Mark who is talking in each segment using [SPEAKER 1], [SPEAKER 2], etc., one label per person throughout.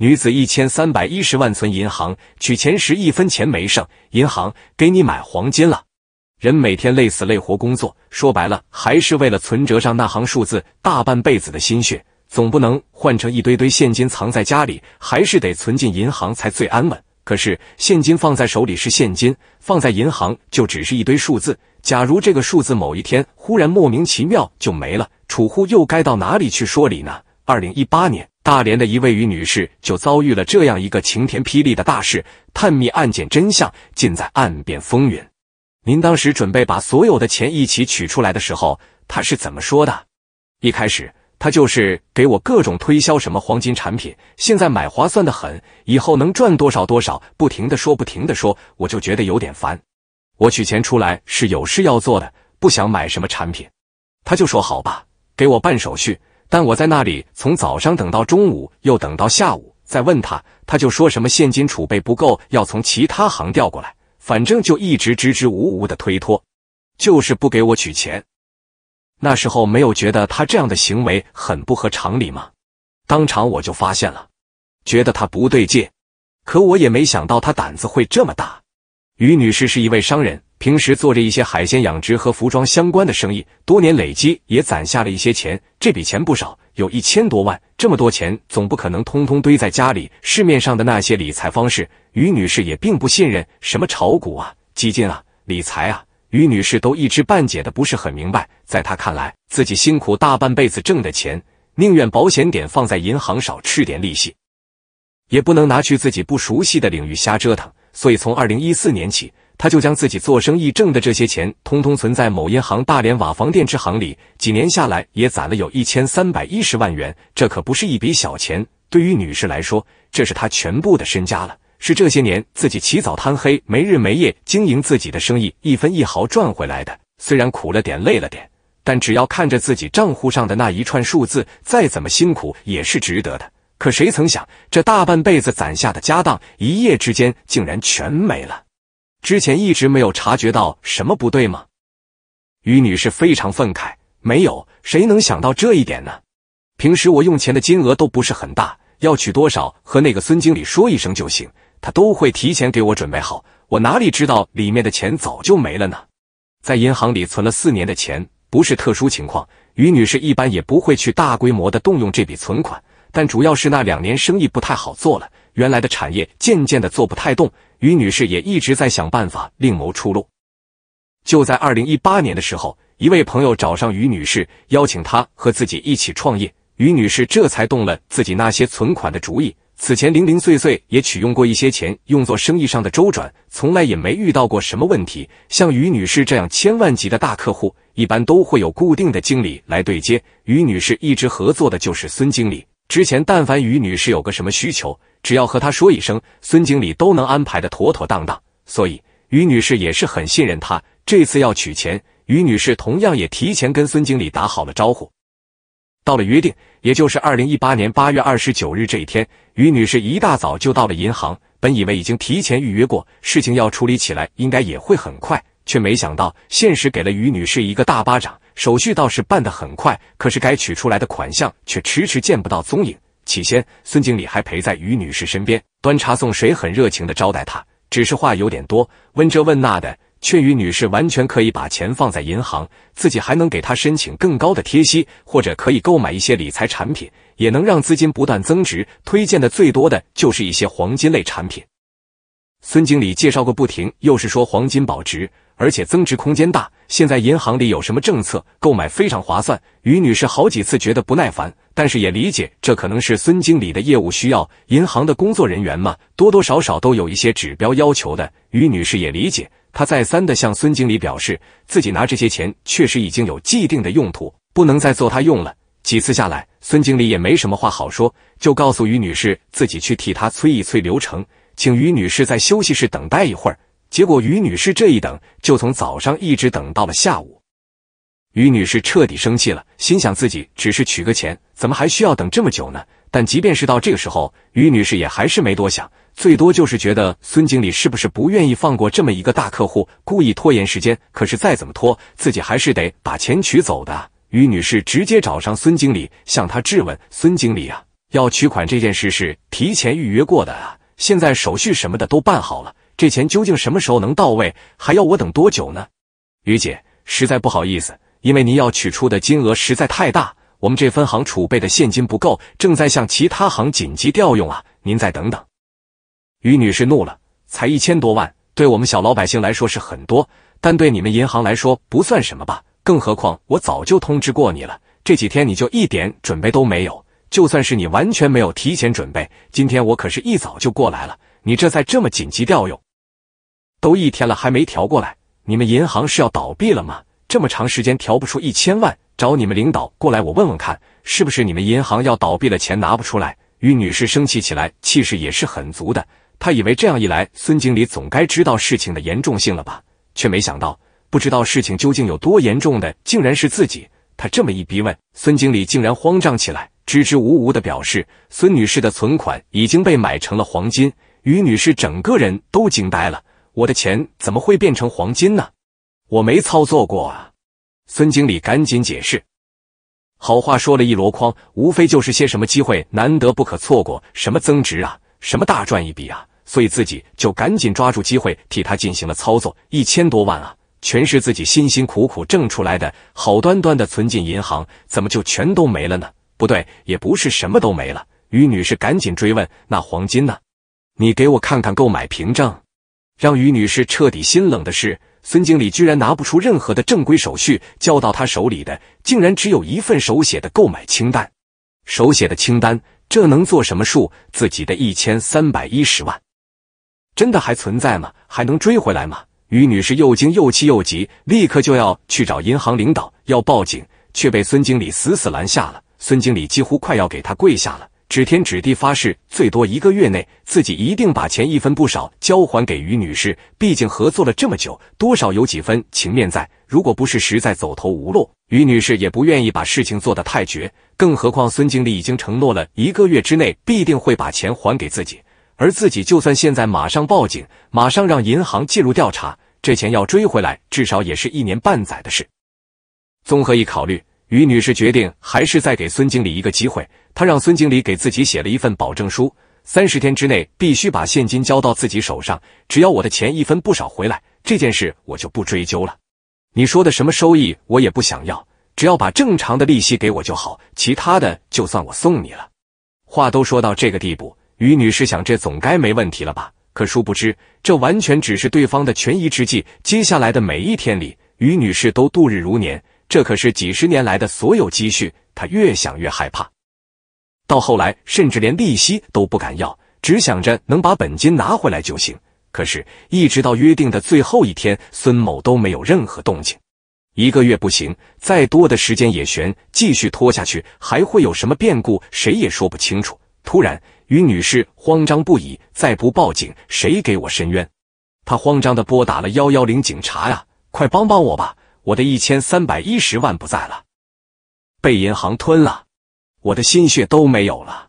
[SPEAKER 1] 女子一千三百一十万存银行，取钱时一分钱没剩，银行给你买黄金了。人每天累死累活工作，说白了还是为了存折上那行数字，大半辈子的心血，总不能换成一堆堆现金藏在家里，还是得存进银行才最安稳。可是现金放在手里是现金，放在银行就只是一堆数字。假如这个数字某一天忽然莫名其妙就没了，储户又该到哪里去说理呢？二零一八年。大连的一位于女士就遭遇了这样一个晴天霹雳的大事，探秘案件真相，尽在案变风云。您当时准备把所有的钱一起取出来的时候，他是怎么说的？一开始他就是给我各种推销什么黄金产品，现在买划算的很，以后能赚多少多少，不停的说，不停的说，我就觉得有点烦。我取钱出来是有事要做的，不想买什么产品。他就说：“好吧，给我办手续。”但我在那里从早上等到中午，又等到下午，再问他，他就说什么现金储备不够，要从其他行调过来，反正就一直支支吾吾的推脱，就是不给我取钱。那时候没有觉得他这样的行为很不合常理吗？当场我就发现了，觉得他不对劲。可我也没想到他胆子会这么大。于女士是一位商人。平时做着一些海鲜养殖和服装相关的生意，多年累积也攒下了一些钱。这笔钱不少，有一千多万。这么多钱总不可能通通堆在家里。市面上的那些理财方式，于女士也并不信任，什么炒股啊、基金啊、理财啊，于女士都一知半解的，不是很明白。在她看来，自己辛苦大半辈子挣的钱，宁愿保险点放在银行，少吃点利息，也不能拿去自己不熟悉的领域瞎折腾。所以，从二零一四年起。他就将自己做生意挣的这些钱，通通存在某银行大连瓦房店支行里。几年下来，也攒了有一千三百一十万元。这可不是一笔小钱，对于女士来说，这是她全部的身家了，是这些年自己起早贪黑、没日没夜经营自己的生意一分一毫赚回来的。虽然苦了点、累了点，但只要看着自己账户上的那一串数字，再怎么辛苦也是值得的。可谁曾想，这大半辈子攒下的家当，一夜之间竟然全没了。之前一直没有察觉到什么不对吗？于女士非常愤慨，没有，谁能想到这一点呢？平时我用钱的金额都不是很大，要取多少和那个孙经理说一声就行，他都会提前给我准备好，我哪里知道里面的钱早就没了呢？在银行里存了四年的钱，不是特殊情况，于女士一般也不会去大规模的动用这笔存款，但主要是那两年生意不太好做了。原来的产业渐渐的做不太动，于女士也一直在想办法另谋出路。就在二零一八年的时候，一位朋友找上于女士，邀请她和自己一起创业，于女士这才动了自己那些存款的主意。此前零零碎碎也取用过一些钱，用作生意上的周转，从来也没遇到过什么问题。像于女士这样千万级的大客户，一般都会有固定的经理来对接。于女士一直合作的就是孙经理。之前，但凡于女士有个什么需求，只要和她说一声，孙经理都能安排的妥妥当当，所以于女士也是很信任他。这次要取钱，于女士同样也提前跟孙经理打好了招呼。到了约定，也就是二零一八年八月二十九日这一天，于女士一大早就到了银行，本以为已经提前预约过，事情要处理起来应该也会很快。却没想到，现实给了于女士一个大巴掌。手续倒是办得很快，可是该取出来的款项却迟迟见不到踪影。起先，孙经理还陪在于女士身边，端茶送水，很热情地招待她，只是话有点多，问这问那的，劝于女士完全可以把钱放在银行，自己还能给她申请更高的贴息，或者可以购买一些理财产品，也能让资金不断增值。推荐的最多的就是一些黄金类产品。孙经理介绍个不停，又是说黄金保值。而且增值空间大，现在银行里有什么政策购买非常划算。于女士好几次觉得不耐烦，但是也理解这可能是孙经理的业务需要。银行的工作人员嘛，多多少少都有一些指标要求的。于女士也理解，她再三的向孙经理表示，自己拿这些钱确实已经有既定的用途，不能再做他用了。几次下来，孙经理也没什么话好说，就告诉于女士自己去替他催一催流程，请于女士在休息室等待一会儿。结果于女士这一等，就从早上一直等到了下午。于女士彻底生气了，心想自己只是取个钱，怎么还需要等这么久呢？但即便是到这个时候，于女士也还是没多想，最多就是觉得孙经理是不是不愿意放过这么一个大客户，故意拖延时间。可是再怎么拖，自己还是得把钱取走的。于女士直接找上孙经理，向他质问：“孙经理啊，要取款这件事是提前预约过的啊，现在手续什么的都办好了。”这钱究竟什么时候能到位？还要我等多久呢？于姐，实在不好意思，因为您要取出的金额实在太大，我们这分行储备的现金不够，正在向其他行紧急调用啊！您再等等。于女士怒了，才一千多万，对我们小老百姓来说是很多，但对你们银行来说不算什么吧？更何况我早就通知过你了，这几天你就一点准备都没有，就算是你完全没有提前准备，今天我可是一早就过来了，你这才这么紧急调用。都一天了还没调过来，你们银行是要倒闭了吗？这么长时间调不出一千万，找你们领导过来，我问问看，是不是你们银行要倒闭了，钱拿不出来？于女士生气起来，气势也是很足的。她以为这样一来，孙经理总该知道事情的严重性了吧？却没想到，不知道事情究竟有多严重的，竟然是自己。她这么一逼问，孙经理竟然慌张起来，支支吾吾的表示，孙女士的存款已经被买成了黄金。于女士整个人都惊呆了。我的钱怎么会变成黄金呢？我没操作过啊！孙经理赶紧解释，好话说了一箩筐，无非就是些什么机会难得不可错过，什么增值啊，什么大赚一笔啊，所以自己就赶紧抓住机会替他进行了操作，一千多万啊，全是自己辛辛苦苦挣出来的，好端端的存进银行，怎么就全都没了呢？不对，也不是什么都没了。于女士赶紧追问：“那黄金呢？你给我看看购买凭证。”让于女士彻底心冷的是，孙经理居然拿不出任何的正规手续，交到她手里的竟然只有一份手写的购买清单。手写的清单，这能做什么数？自己的一千三百一十万，真的还存在吗？还能追回来吗？于女士又惊又气又急，立刻就要去找银行领导要报警，却被孙经理死死拦下了。孙经理几乎快要给他跪下了。指天指地发誓，最多一个月内，自己一定把钱一分不少交还给于女士。毕竟合作了这么久，多少有几分情面在。如果不是实在走投无路，于女士也不愿意把事情做得太绝。更何况孙经理已经承诺了一个月之内必定会把钱还给自己，而自己就算现在马上报警，马上让银行介入调查，这钱要追回来，至少也是一年半载的事。综合一考虑，于女士决定还是再给孙经理一个机会。他让孙经理给自己写了一份保证书，三十天之内必须把现金交到自己手上。只要我的钱一分不少回来，这件事我就不追究了。你说的什么收益我也不想要，只要把正常的利息给我就好，其他的就算我送你了。话都说到这个地步，于女士想这总该没问题了吧？可殊不知，这完全只是对方的权宜之计。接下来的每一天里，于女士都度日如年。这可是几十年来的所有积蓄，她越想越害怕。到后来，甚至连利息都不敢要，只想着能把本金拿回来就行。可是，一直到约定的最后一天，孙某都没有任何动静。一个月不行，再多的时间也悬。继续拖下去，还会有什么变故？谁也说不清楚。突然，于女士慌张不已，再不报警，谁给我伸冤？她慌张地拨打了幺幺零，警察呀，快帮帮我吧！我的一千三百一十万不在了，被银行吞了。我的心血都没有了。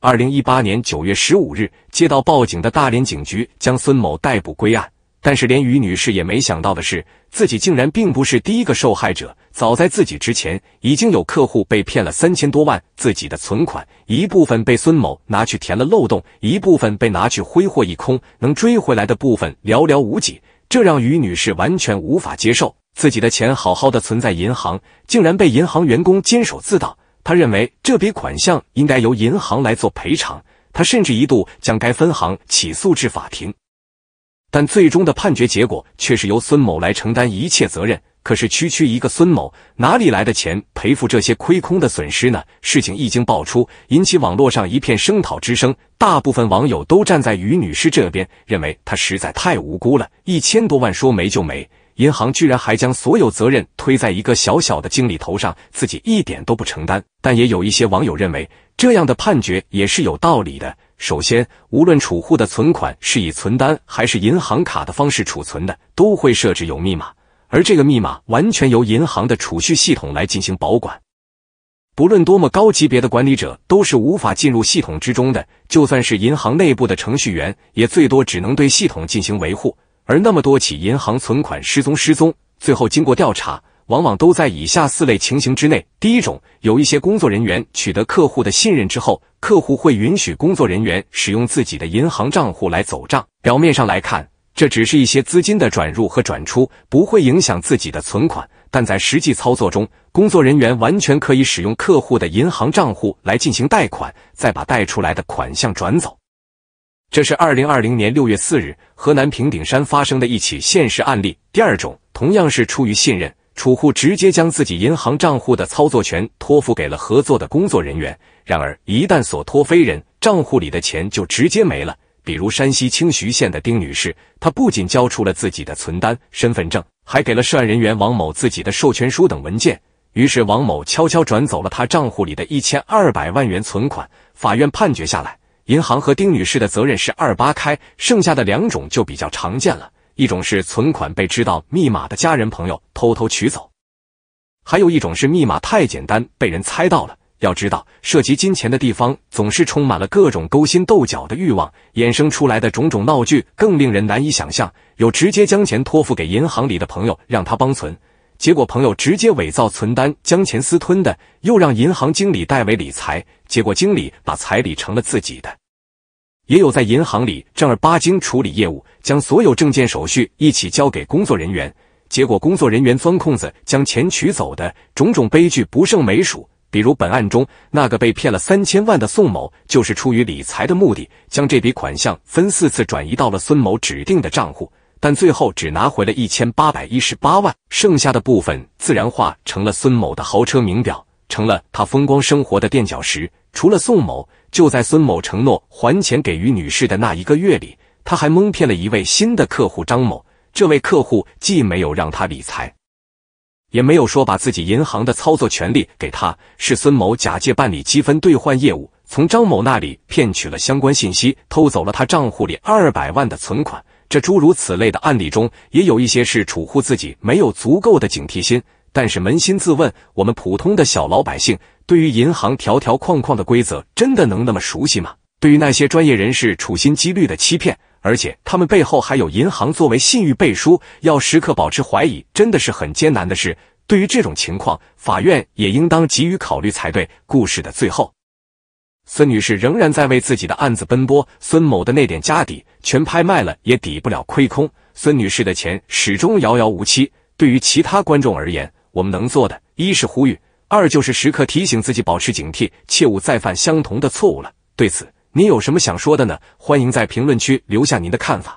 [SPEAKER 1] 二零一八年九月十五日，接到报警的大连警局将孙某逮捕归案。但是，连于女士也没想到的是，自己竟然并不是第一个受害者。早在自己之前，已经有客户被骗了三千多万，自己的存款一部分被孙某拿去填了漏洞，一部分被拿去挥霍一空，能追回来的部分寥寥无几，这让于女士完全无法接受自己的钱好好的存在银行，竟然被银行员工监守自盗。他认为这笔款项应该由银行来做赔偿，他甚至一度将该分行起诉至法庭，但最终的判决结果却是由孙某来承担一切责任。可是区区一个孙某，哪里来的钱赔付这些亏空的损失呢？事情一经爆出，引起网络上一片声讨之声，大部分网友都站在于女士这边，认为她实在太无辜了，一千多万说没就没。银行居然还将所有责任推在一个小小的经理头上，自己一点都不承担。但也有一些网友认为，这样的判决也是有道理的。首先，无论储户的存款是以存单还是银行卡的方式储存的，都会设置有密码，而这个密码完全由银行的储蓄系统来进行保管。不论多么高级别的管理者，都是无法进入系统之中的。就算是银行内部的程序员，也最多只能对系统进行维护。而那么多起银行存款失踪，失踪最后经过调查，往往都在以下四类情形之内。第一种，有一些工作人员取得客户的信任之后，客户会允许工作人员使用自己的银行账户来走账。表面上来看，这只是一些资金的转入和转出，不会影响自己的存款；但在实际操作中，工作人员完全可以使用客户的银行账户来进行贷款，再把贷出来的款项转走。这是二零二零年六月四日，河南平顶山发生的一起现实案例。第二种同样是出于信任，储户直接将自己银行账户的操作权托付给了合作的工作人员。然而，一旦所托非人，账户里的钱就直接没了。比如山西清徐县的丁女士，她不仅交出了自己的存单、身份证，还给了涉案人员王某自己的授权书等文件。于是，王某悄悄转走了她账户里的一千二百万元存款。法院判决下来。银行和丁女士的责任是二八开，剩下的两种就比较常见了。一种是存款被知道密码的家人朋友偷偷取走，还有一种是密码太简单被人猜到了。要知道，涉及金钱的地方总是充满了各种勾心斗角的欲望，衍生出来的种种闹剧更令人难以想象。有直接将钱托付给银行里的朋友让他帮存。结果，朋友直接伪造存单将钱私吞的，又让银行经理代为理财，结果经理把彩礼成了自己的；也有在银行里正儿八经处理业务，将所有证件手续一起交给工作人员，结果工作人员钻空子将钱取走的，种种悲剧不胜枚数。比如本案中，那个被骗了三千万的宋某，就是出于理财的目的，将这笔款项分四次转移到了孙某指定的账户。但最后只拿回了一千八百一十八万，剩下的部分自然化成了孙某的豪车、名表，成了他风光生活的垫脚石。除了宋某，就在孙某承诺还钱给于女士的那一个月里，他还蒙骗了一位新的客户张某。这位客户既没有让他理财，也没有说把自己银行的操作权利给他，是孙某假借办理积分兑换业务，从张某那里骗取了相关信息，偷走了他账户里二百万的存款。这诸如此类的案例中，也有一些是储户自己没有足够的警惕心。但是扪心自问，我们普通的小老百姓，对于银行条条框框的规则，真的能那么熟悉吗？对于那些专业人士处心积虑的欺骗，而且他们背后还有银行作为信誉背书，要时刻保持怀疑，真的是很艰难的事。对于这种情况，法院也应当给予考虑才对。故事的最后。孙女士仍然在为自己的案子奔波，孙某的那点家底全拍卖了也抵不了亏空，孙女士的钱始终遥遥无期。对于其他观众而言，我们能做的，一是呼吁，二就是时刻提醒自己保持警惕，切勿再犯相同的错误了。对此，您有什么想说的呢？欢迎在评论区留下您的看法。